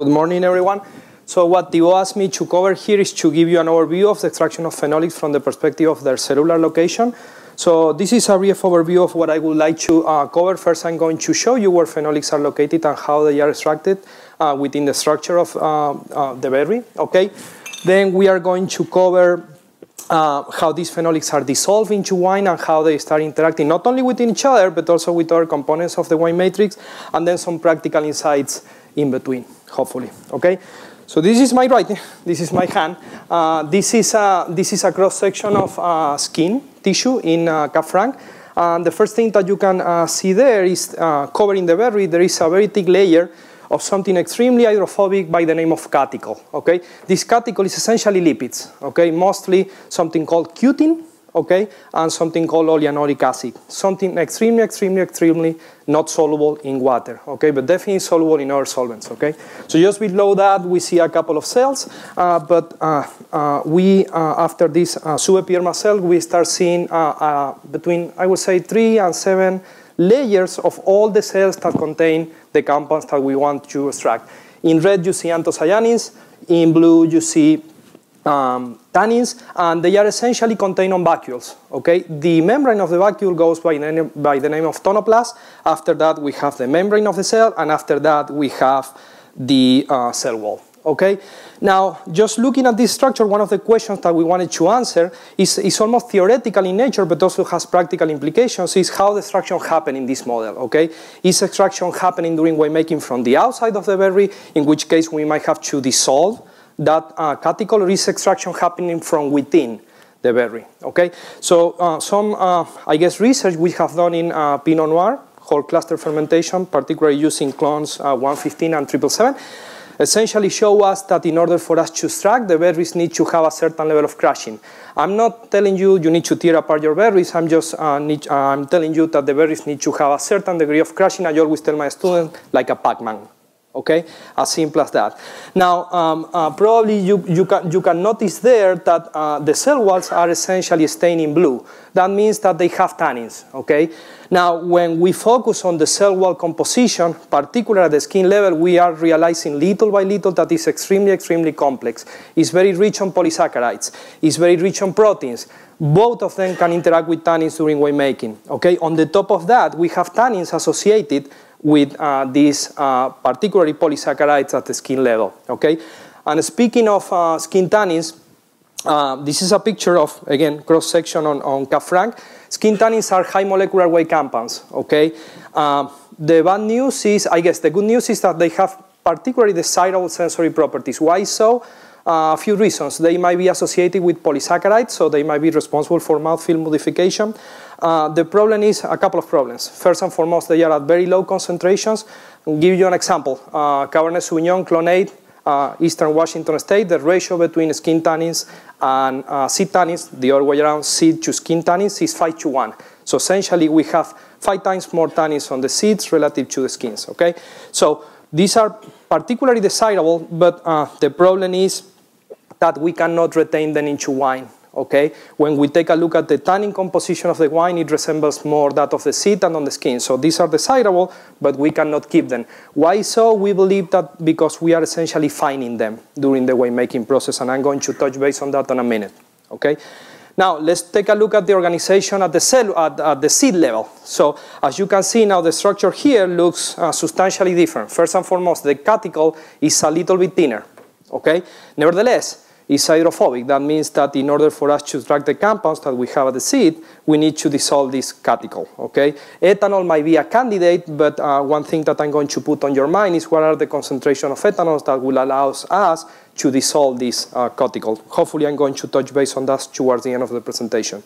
Good morning, everyone. So what Thibault asked me to cover here is to give you an overview of the extraction of phenolics from the perspective of their cellular location. So this is a brief overview of what I would like to uh, cover. First, I'm going to show you where phenolics are located and how they are extracted uh, within the structure of uh, uh the berry, okay? Then we are going to cover uh, how these phenolics are dissolved into wine and how they start interacting not only with each other, but also with other components of the wine matrix, and then some practical insights in between hopefully. Okay, so this is my writing. This is my hand. Uh, this is a this is a cross section of uh, skin tissue in uh, Kafrank. And the first thing that you can uh, see there is uh, covering the berry. There is a very thick layer of something extremely hydrophobic by the name of catechol. Okay, this catechol is essentially lipids. Okay, mostly something called cutin okay, and something called oleanoric acid, something extremely, extremely, extremely not soluble in water, okay, but definitely soluble in other solvents, okay. So just below that, we see a couple of cells, uh, but uh, uh we, uh, after this uh, subepiddermal cell, we start seeing uh, between, I would say, three and seven layers of all the cells that contain the compounds that we want to extract. In red, you see anthocyanins. In blue, you see um, tannins, and they are essentially contained on vacuoles. Okay, the membrane of the vacuole goes by, name, by the name of tonoplast. After that, we have the membrane of the cell, and after that, we have the uh, cell wall. Okay, now just looking at this structure, one of the questions that we wanted to answer is, is almost theoretical in nature, but also has practical implications. Is how the extraction happen in this model? Okay, is extraction happening during winemaking from the outside of the berry, in which case we might have to dissolve that uh, catical risk extraction happening from within the berry. Okay, so uh, some, uh, I guess, research we have done in uh, Pinot Noir, whole cluster fermentation, particularly using clones uh, 115 and 777, essentially show us that in order for us to extract, the berries need to have a certain level of crushing. I'm not telling you you need to tear apart your berries, I'm just uh, need, uh, I'm telling you that the berries need to have a certain degree of crushing. I always tell my students, like a Pac-Man, okay? As simple as that. Now, um, uh, probably you, you, can, you can notice there that uh, the cell walls are essentially stained in blue. That means that they have tannins, okay? Now, when we focus on the cell wall composition, particularly at the skin level, we are realizing little by little that it's extremely, extremely complex. It's very rich on polysaccharides. It's very rich on proteins. Both of them can interact with tannins during making. Okay? On the top of that, we have tannins associated with uh, these uh, particularly polysaccharides at the skin level. Okay, and speaking of uh, skin tannins, uh, this is a picture of again cross section on on Kafranc. Skin tannins are high molecular weight compounds. Okay, uh, the bad news is, I guess, the good news is that they have particularly desirable sensory properties. Why so? a few reasons. They might be associated with polysaccharides, so they might be responsible for mouthfeel modification. Uh, the problem is a couple of problems. First and foremost, they are at very low concentrations. I'll give you an example. Uh, Cabernet Sauvignon, Clonade, uh, Eastern Washington State, the ratio between skin tannins and uh, seed tannins, the other way around, seed to skin tannins, is 5 to 1. So essentially, we have five times more tannins on the seeds relative to the skins, okay? So these are particularly desirable, but uh, the problem is that we cannot retain them into wine. Okay? When we take a look at the tannin composition of the wine, it resembles more that of the seed than on the skin. So these are desirable, but we cannot keep them. Why so? We believe that because we are essentially finding them during the winemaking process, and I'm going to touch base on that in a minute. Okay? Now, let's take a look at the organization at the, cell, at, at the seed level. So, as you can see now, the structure here looks uh, substantially different. First and foremost, the cuticle is a little bit thinner. Okay? Nevertheless, is hydrophobic. That means that in order for us to drag the compounds that we have at the seed, we need to dissolve this catechol, okay? Ethanol might be a candidate, but uh, one thing that I'm going to put on your mind is what are the concentration of ethanols that will allow us to dissolve this uh, catechol. Hopefully I'm going to touch base on that towards the end of the presentation.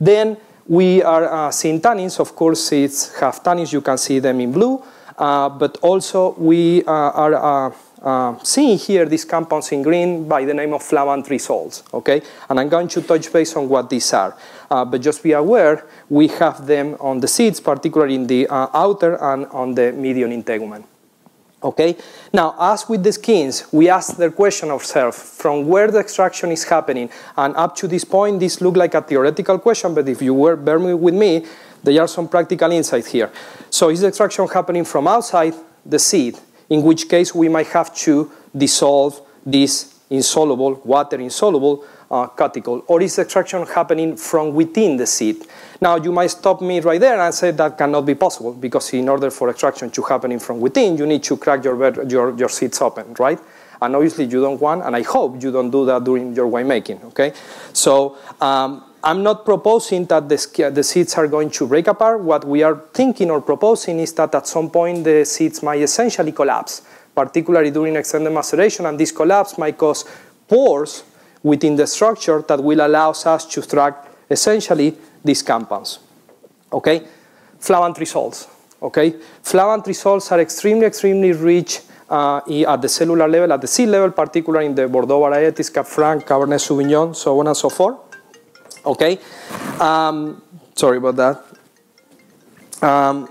Then we are uh, seeing tannins, of course it's half tannins, you can see them in blue, uh, but also we uh, are uh, um, seeing here these compounds in green by the name of flavant results, okay? And I'm going to touch base on what these are. Uh, but just be aware, we have them on the seeds, particularly in the uh, outer and on the median integument. Okay? Now, as with the skins, we ask the question ourselves from where the extraction is happening. And up to this point, this looked like a theoretical question, but if you were bear with me, there are some practical insights here. So is the extraction happening from outside the seed? in which case we might have to dissolve this insoluble, water-insoluble uh, cuticle, or is extraction happening from within the seed? Now, you might stop me right there and say that cannot be possible, because in order for extraction to happen from within, you need to crack your, your, your seeds open, right? And obviously you don't want, and I hope you don't do that during your winemaking, okay? So um, I'm not proposing that the, the seeds are going to break apart. What we are thinking or proposing is that at some point the seeds might essentially collapse, particularly during extended maceration, and this collapse might cause pores within the structure that will allow us to track essentially these compounds. Okay, flavant results. Okay, flavant results are extremely, extremely rich uh, at the cellular level, at the seed level, particularly in the Bordeaux varieties, Cap Franc, Cabernet Sauvignon, so on and so forth. Okay? Um, sorry about that. Um,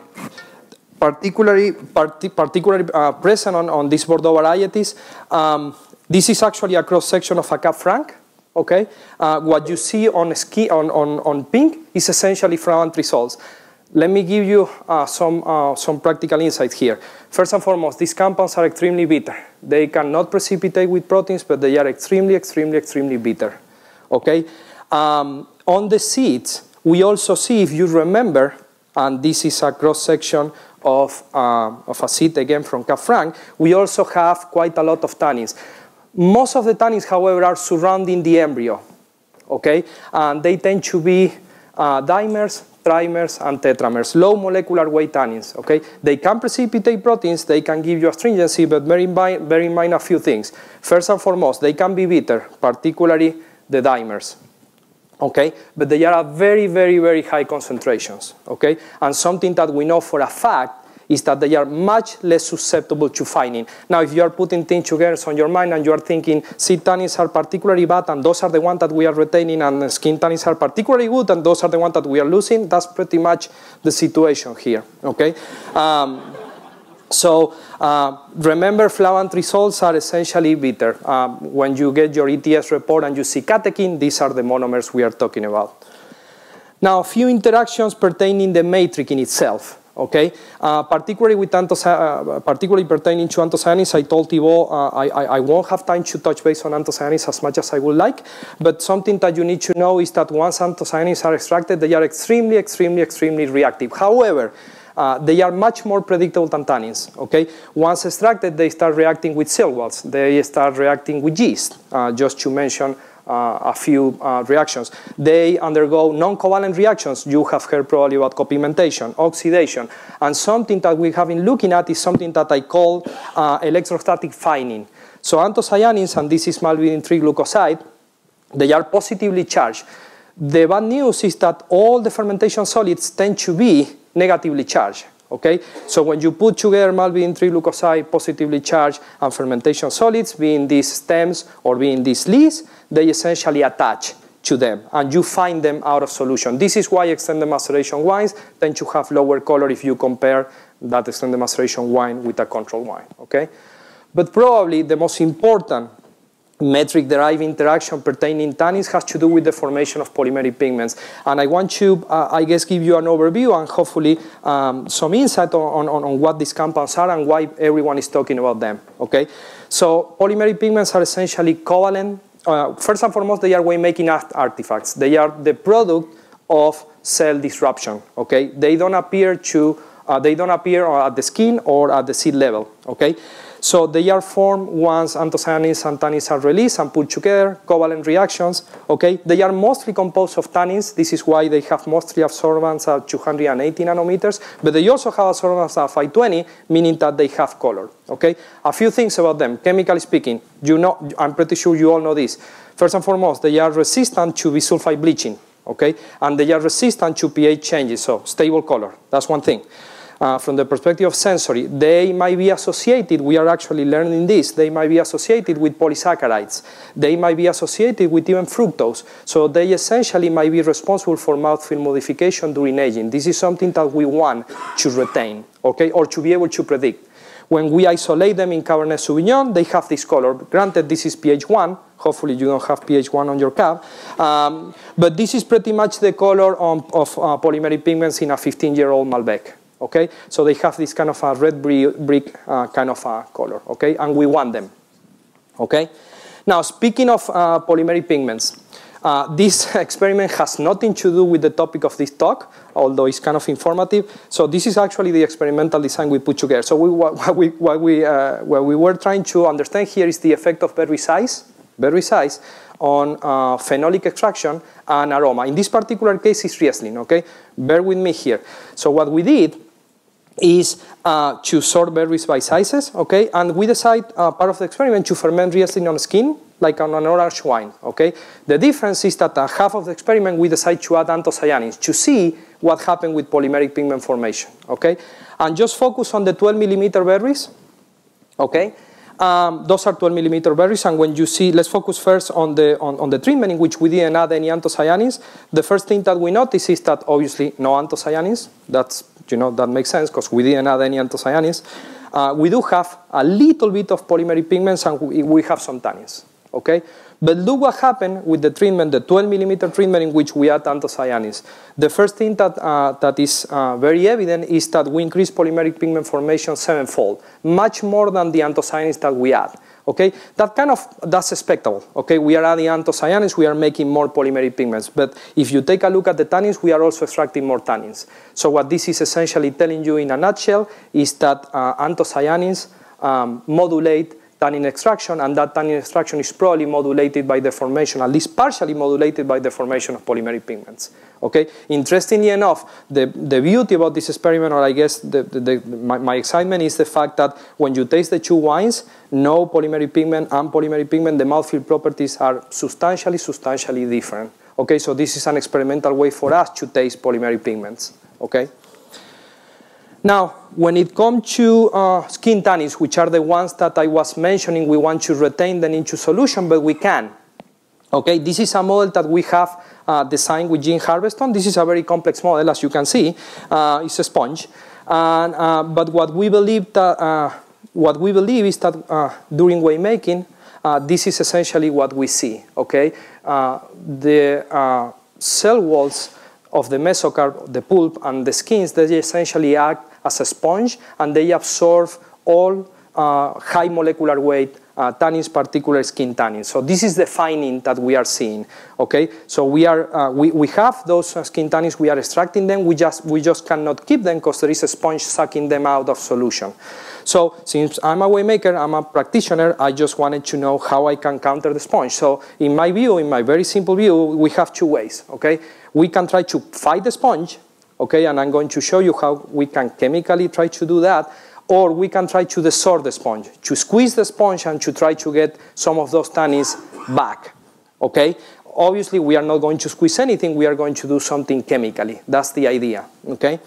particularly particularly uh, present on, on these Bordeaux varieties, um, this is actually a cross-section of a Cap Franc. Okay? Uh, what you see on, ski, on, on, on pink is essentially fragment results. Let me give you uh, some, uh, some practical insight here. First and foremost, these compounds are extremely bitter. They cannot precipitate with proteins, but they are extremely, extremely, extremely bitter. Okay? Um, on the seeds, we also see, if you remember, and this is a cross section of, uh, of a seed again from Cafranc, we also have quite a lot of tannins. Most of the tannins, however, are surrounding the embryo, okay? And they tend to be uh, dimers, trimers, and tetramers, low molecular weight tannins, okay? They can precipitate proteins, they can give you astringency, but bear in, mind, bear in mind a few things. First and foremost, they can be bitter, particularly the dimers, okay? But they are at very, very, very high concentrations, okay? And something that we know for a fact is that they are much less susceptible to fining. Now, if you are putting things together on your mind and you are thinking seed tannins are particularly bad and those are the ones that we are retaining and skin tannins are particularly good and those are the ones that we are losing, that's pretty much the situation here, okay? Um, so uh, remember, flavant results are essentially bitter. Uh, when you get your ETS report and you see catechin, these are the monomers we are talking about. Now, a few interactions pertaining the matrix in itself. Okay, uh, particularly with uh, particularly pertaining to anthocyanins, I told Thibault uh, I, I, I won't have time to touch base on anthocyanins as much as I would like, but something that you need to know is that once anthocyanins are extracted, they are extremely, extremely, extremely reactive. However, uh, they are much more predictable than tannins. Okay? Once extracted, they start reacting with cell walls. They start reacting with yeast, uh, just to mention uh, a few uh, reactions. They undergo non-covalent reactions. You have heard probably about copigmentation, oxidation, and something that we have been looking at is something that I call uh, electrostatic fining. So anthocyanins, and this is malvidin 3 glucoside, they are positively charged. The bad news is that all the fermentation solids tend to be negatively charged. Okay, so when you put together malvin 3 leukocyte positively charged and fermentation solids, being these stems or being these leaves, they essentially attach to them and you find them out of solution. This is why extended maceration wines tend to have lower color if you compare that extended maceration wine with a control wine. Okay, but probably the most important metric-derived interaction pertaining tannins has to do with the formation of polymeric pigments. And I want to, uh, I guess, give you an overview and hopefully um, some insight on, on, on what these compounds are and why everyone is talking about them, okay? So polymeric pigments are essentially covalent. Uh, first and foremost, they are way-making artifacts. They are the product of cell disruption, okay? They don't appear to, uh, they don't appear at the skin or at the seed level, okay? So they are formed once anthocyanins and tannins are released and put together, covalent reactions. Okay, They are mostly composed of tannins. This is why they have mostly absorbance at 280 nanometers, but they also have absorbance at 520, meaning that they have color. Okay, A few things about them, chemically speaking. You know, I'm pretty sure you all know this. First and foremost, they are resistant to bisulfite bleaching. Okay, And they are resistant to pH changes, so stable color. That's one thing. Uh, from the perspective of sensory, they might be associated, we are actually learning this, they might be associated with polysaccharides. They might be associated with even fructose. So they essentially might be responsible for mouthfeel modification during aging. This is something that we want to retain, okay, or to be able to predict. When we isolate them in Cabernet Sauvignon, they have this color. Granted, this is pH 1. Hopefully, you don't have pH 1 on your cap. Um, but this is pretty much the color on, of uh, polymeric pigments in a 15-year-old Malbec okay? So they have this kind of a red brick uh, kind of a color, okay? And we want them, okay? Now, speaking of uh, polymeric pigments, uh, this experiment has nothing to do with the topic of this talk, although it's kind of informative. So this is actually the experimental design we put together. So we, what, we, what, we, uh, what we were trying to understand here is the effect of berry size, berry size, on uh, phenolic extraction and aroma. In this particular case, it's Riesling, okay? Bear with me here. So what we did is uh, to sort berries by sizes, okay? And we decide uh, part of the experiment to ferment riesling on skin, like on an orange wine, okay? The difference is that uh, half of the experiment we decide to add anthocyanins to see what happened with polymeric pigment formation, okay? And just focus on the 12 millimeter berries, okay? Um, those are 12 millimeter berries, and when you see, let's focus first on the on, on the treatment in which we didn't add any anthocyanins. The first thing that we notice is that obviously no anthocyanins. That's you know that makes sense because we didn't add any anthocyanins. Uh, we do have a little bit of polymeric pigments, and we, we have some tannins. Okay. But look what happened with the treatment, the 12 millimeter treatment in which we add anthocyanins. The first thing that, uh, that is uh, very evident is that we increase polymeric pigment formation sevenfold, much more than the anthocyanins that we add. Okay, that kind of that's expectable. Okay, we are adding anthocyanins, we are making more polymeric pigments. But if you take a look at the tannins, we are also extracting more tannins. So what this is essentially telling you in a nutshell is that uh, anthocyanins um, modulate tannin extraction, and that tannin extraction is probably modulated by the formation, at least partially modulated by the formation of polymeric pigments. Okay. Interestingly enough, the, the beauty about this experiment, or I guess the, the, my, my, excitement, is the fact that when you taste the two wines, no polymeric pigment and polymeric pigment, the mouthfeel properties are substantially, substantially different. Okay, so this is an experimental way for us to taste polymeric pigments. Okay. Now, when it comes to uh, skin tannins, which are the ones that I was mentioning, we want to retain them into solution, but we can. Okay, this is a model that we have uh, designed with Gene Harveston. This is a very complex model, as you can see. Uh, it's a sponge. And, uh, but what we believe that uh, what we believe is that uh, during winemaking, this is essentially what we see. Okay, the cell walls of the mesocarp, the pulp, and the skins, they essentially act as a sponge, and they absorb all uh, high molecular weight uh, tannins, particular skin tannins. So this is the finding that we are seeing. Okay, so we are uh, we, we have those uh, skin tannins. We are extracting them. We just we just cannot keep them because there is a sponge sucking them out of solution. So since I'm a waymaker, I'm a practitioner. I just wanted to know how I can counter the sponge. So in my view, in my very simple view, we have two ways. Okay, we can try to fight the sponge okay? And I'm going to show you how we can chemically try to do that, or we can try to distort the sponge, to squeeze the sponge and to try to get some of those tannins back, okay? Obviously, we are not going to squeeze anything. We are going to do something chemically. That's the idea, okay?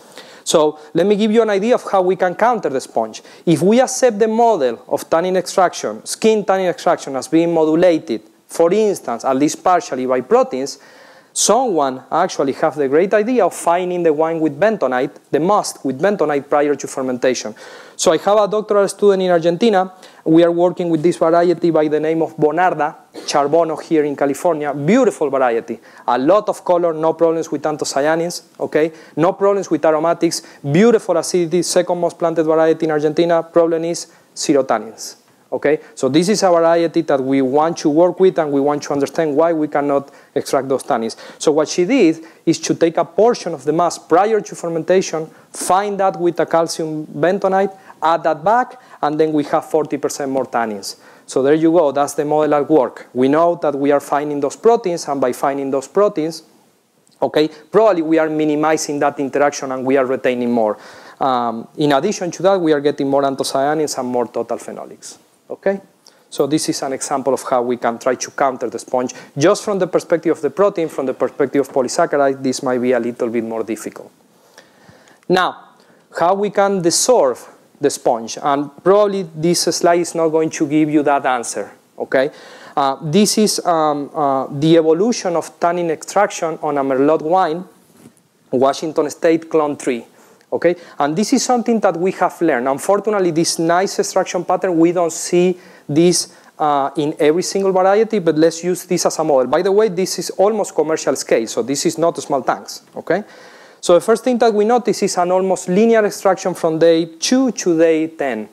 So let me give you an idea of how we can counter the sponge. If we accept the model of tannin extraction, skin tannin extraction as being modulated, for instance, at least partially by proteins, Someone actually has the great idea of finding the wine with bentonite, the must with bentonite prior to fermentation. So I have a doctoral student in Argentina. We are working with this variety by the name of Bonarda, Charbono here in California. Beautiful variety. A lot of color, no problems with anthocyanins, okay? No problems with aromatics. Beautiful acidity, second most planted variety in Argentina. Problem is zero Okay, so this is a variety that we want to work with and we want to understand why we cannot extract those tannins. So what she did is to take a portion of the mass prior to fermentation, find that with a calcium bentonite, add that back, and then we have 40% more tannins. So there you go, that's the model at work. We know that we are finding those proteins, and by finding those proteins, okay, probably we are minimizing that interaction and we are retaining more. Um, in addition to that, we are getting more anthocyanins and more total phenolics. Okay? So this is an example of how we can try to counter the sponge. Just from the perspective of the protein, from the perspective of polysaccharide, this might be a little bit more difficult. Now, how we can dissolve the sponge, and probably this slide is not going to give you that answer, okay? Uh, this is um, uh, the evolution of tannin extraction on a Merlot wine, Washington State Clone 3. Okay? And this is something that we have learned. Unfortunately, this nice extraction pattern, we don't see this uh, in every single variety, but let's use this as a model. By the way, this is almost commercial scale, so this is not small tanks. Okay? So the first thing that we notice is an almost linear extraction from day 2 to day 10.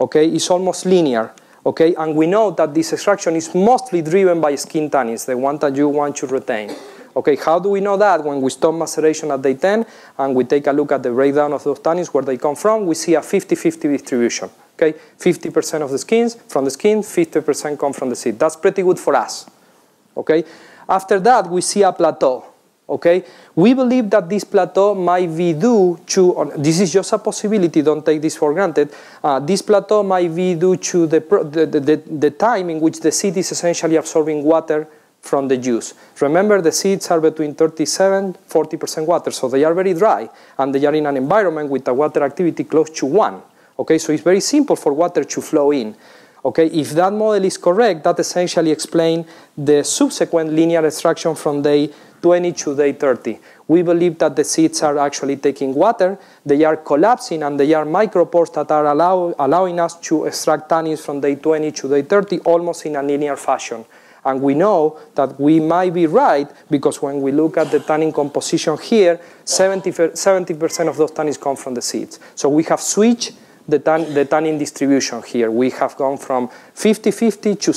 Okay? It's almost linear. Okay? And we know that this extraction is mostly driven by skin tannins, the one that you want to retain. Okay, how do we know that? When we stop maceration at day 10 and we take a look at the breakdown of those tannins, where they come from, we see a 50-50 distribution. Okay, 50% of the skins from the skin, 50% come from the seed. That's pretty good for us. Okay, after that we see a plateau. Okay, we believe that this plateau might be due to. this is just a possibility. Don't take this for granted. Uh, this plateau might be due to the, the, the, the time in which the seed is essentially absorbing water from the juice. Remember, the seeds are between 37 40% water, so they are very dry, and they are in an environment with a water activity close to 1. Okay, so it's very simple for water to flow in. Okay, if that model is correct, that essentially explains the subsequent linear extraction from day 20 to day 30. We believe that the seeds are actually taking water, they are collapsing, and they are micropores that are allow, allowing us to extract tannins from day 20 to day 30 almost in a linear fashion. And we know that we might be right because when we look at the tannin composition here, 70% of those tannins come from the seeds. So we have switched the, tan the tannin distribution here. We have gone from 50-50 to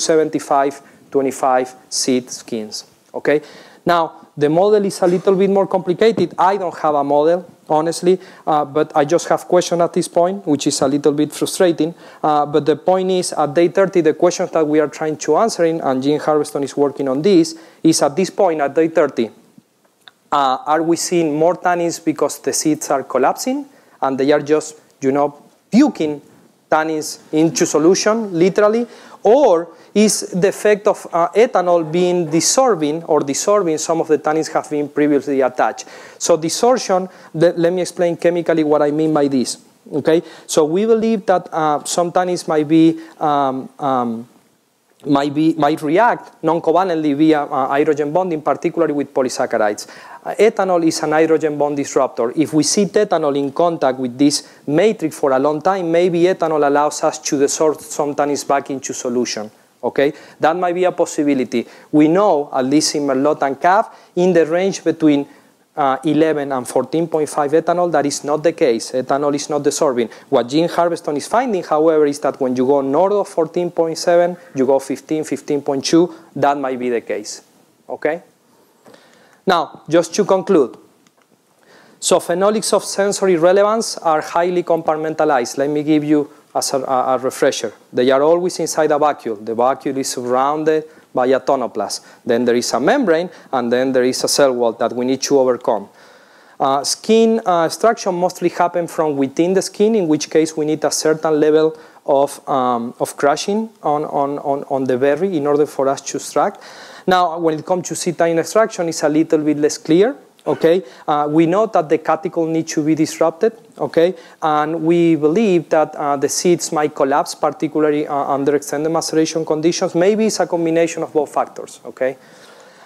75-25 seed skins. Okay? Now, the model is a little bit more complicated. I don't have a model, honestly, uh, but I just have questions at this point, which is a little bit frustrating. Uh, but the point is, at day 30, the questions that we are trying to answer, in, and Jean Harveston is working on this, is at this point, at day 30, uh, are we seeing more tannins because the seeds are collapsing and they are just, you know, puking tannins into solution, literally, or is the effect of uh, ethanol being dissolving or dissolving some of the tannins have been previously attached. So dissorption, let me explain chemically what I mean by this. Okay, so we believe that uh, some tannins might be um, um, might, be, might react non-covalently via uh, hydrogen bonding, particularly with polysaccharides. Uh, ethanol is an hydrogen bond disruptor. If we see ethanol in contact with this matrix for a long time, maybe ethanol allows us to desort sometimes back into solution. Okay, that might be a possibility. We know, at least in Merlot and CAF, in the range between uh, 11 and 14.5 ethanol. That is not the case. Ethanol is not dissolving. What Gene Harbeston is finding, however, is that when you go north of 14.7, you go 15, 15.2, that might be the case. Okay? Now, just to conclude, so phenolics of sensory relevance are highly compartmentalized. Let me give you a, a, a refresher. They are always inside a vacuole. The vacuole is surrounded by a tonoplast. Then there is a membrane, and then there is a cell wall that we need to overcome. Uh, skin uh, extraction mostly happen from within the skin, in which case we need a certain level of, um, of crushing on, on, on, on the berry in order for us to extract. Now, when it comes to c extraction, it's a little bit less clear Okay, uh, we know that the cuticle needs to be disrupted. Okay, and we believe that uh, the seeds might collapse, particularly uh, under extended maceration conditions. Maybe it's a combination of both factors. Okay.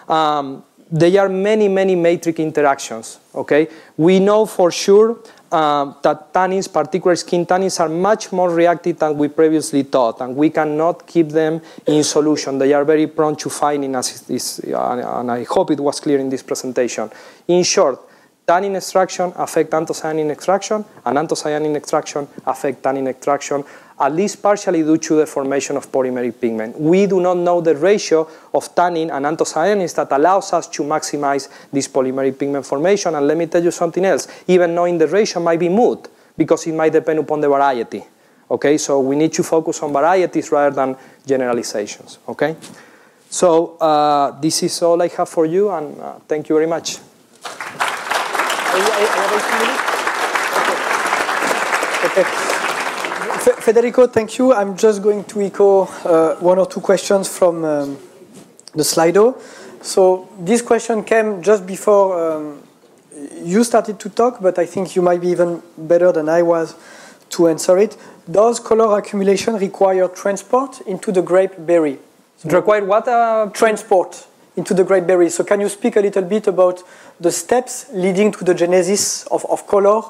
Um, there are many, many matrix interactions. Okay, we know for sure uh, that tannins, particular skin tannins, are much more reactive than we previously thought, and we cannot keep them in solution. They are very prone to finding, as is, and I hope it was clear in this presentation. In short, tannin extraction affect anthocyanin extraction, and anthocyanin extraction affect tannin extraction, at least partially due to the formation of polymeric pigment. We do not know the ratio of tannin and anthocyanins that allows us to maximize this polymeric pigment formation. And let me tell you something else. Even knowing the ratio might be moot because it might depend upon the variety. Okay, so we need to focus on varieties rather than generalizations. Okay, so uh, this is all I have for you, and uh, thank you very much. Okay. okay. Federico, thank you. I'm just going to echo uh, one or two questions from um, the Slido. So this question came just before um, you started to talk, but I think you might be even better than I was to answer it. Does color accumulation require transport into the grape berry? So require what? Uh, transport into the grape berry. So can you speak a little bit about the steps leading to the genesis of, of color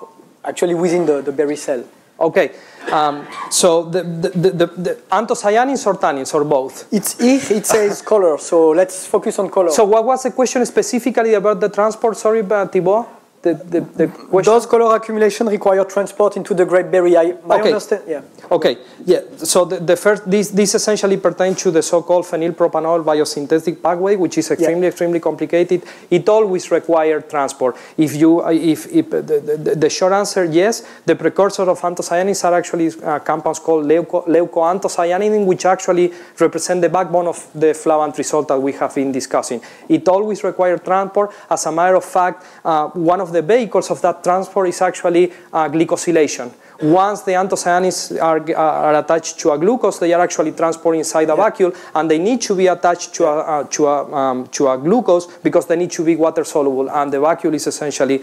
actually within the, the berry cell? Okay, um, so the, the, the, the, anthocyanins or tannins or both? It's if it says color, so let's focus on color. So what was the question specifically about the transport? Sorry, Thibault? the, the, the question. Does color accumulation require transport into the Great Barrier? I, I okay. understand. Yeah. Okay. Yeah. So the, the first, this, this essentially pertains to the so-called phenylpropanol biosynthetic pathway, which is extremely, yeah. extremely complicated. It always requires transport. If you, if, if the, the, the, short answer, yes, the precursor of anthocyanins are actually uh, compounds called leuco, leucoanthocyanin, which actually represent the backbone of the flavant result that we have been discussing. It always requires transport. As a matter of fact, uh, one of the vehicles of that transport is actually uh, glycosylation. Once the anthocyanins are, are, attached to a glucose, they are actually transported inside a yeah. vacuole, and they need to be attached to, yeah. a, uh, to, a, um, to a glucose because they need to be water soluble, and the vacuole is essentially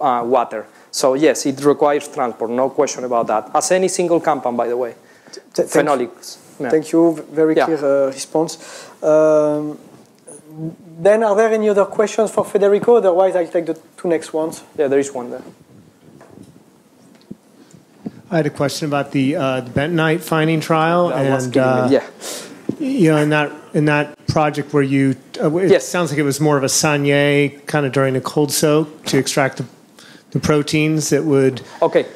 uh, water. So yes, it requires transport, no question about that. As any single compound, by the way. Th Phenolics. Thank you, yeah. thank you. very clear uh, response. Um, then are there any other questions for Federico? Otherwise, I'll take the two next ones. Yeah, there is one there. I had a question about the, uh, the bentonite finding trial, and uh, yeah, you know, in that in that project where you, uh, it yes. sounds like it was more of a sanier kind of during a cold soak to extract the, the proteins that would okay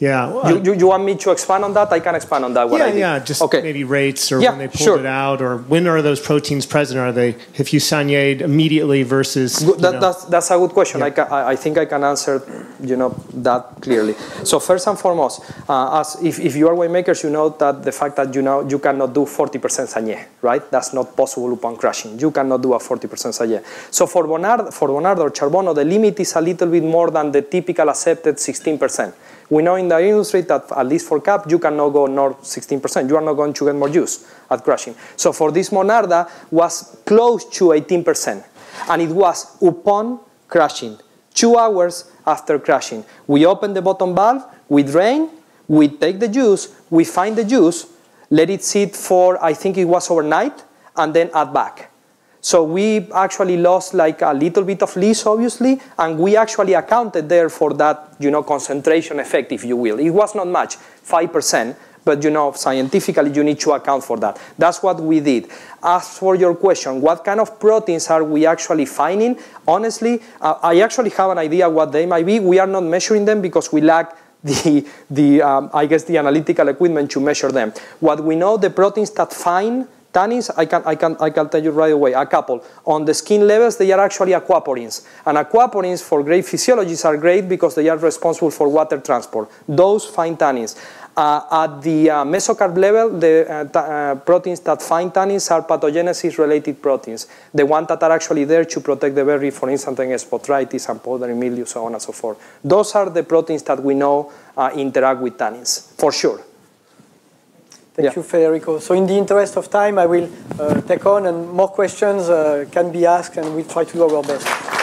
yeah. you, you, you, want me to expand on that? I can expand on that. What yeah, yeah. Just okay. maybe rates or yeah, when they pulled sure. it out or when are those proteins present? Are they if you saigneed immediately versus? That, know, that's, that's a good question. Yeah. I, can, I think I can answer you know that clearly. So first and foremost, uh, as if, if you are winemakers, you know that the fact that you know you cannot do 40% saignée, right? That's not possible upon crushing. You cannot do a 40% saignée. So for Bonard, for Bonard or Charbonneau, the limit is a little bit more than the typical accepted 16%. We know in the industry that at least for CAP, you cannot go north 16%. You are not going to get more use at crushing. So for this Monarda was close to 18%. And it was upon crushing, two hours after crushing, We open the bottom valve, we drain, we take the juice, we find the juice, let it sit for, I think it was overnight, and then add back. So we actually lost like a little bit of lease, obviously, and we actually accounted there for that, you know, concentration effect, if you will. It was not much, 5%, but you know, scientifically you need to account for that. That's what we did. As for your question, what kind of proteins are we actually finding? Honestly, uh, I actually have an idea what they might be. We are not measuring them because we lack the, the um, I guess, the analytical equipment to measure them. What we know, the proteins that find Tannins, I can, I, can, I can tell you right away, a couple. On the skin levels, they are actually aquaporins. And aquaporins for great physiologists are great because they are responsible for water transport. Those find tannins. Uh, at the uh, mesocarp level, the uh, uh proteins that find tannins are pathogenesis-related proteins, the ones that are actually there to protect the berry, for instance, against botrytis and powdery mildew, so on and so forth. Those are the proteins that we know uh, interact with tannins, for sure. Thank yeah. you, Federico. So in the interest of time, I will uh, take on and more questions uh, can be asked and we'll try to do our best.